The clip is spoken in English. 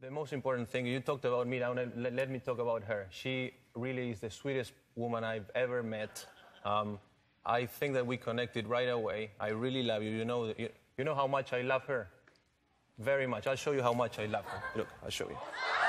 The most important thing, you talked about me, now let, let me talk about her. She really is the sweetest woman I've ever met. Um, I think that we connected right away. I really love you. You know, you, you know how much I love her? Very much. I'll show you how much I love her. Look, I'll show you.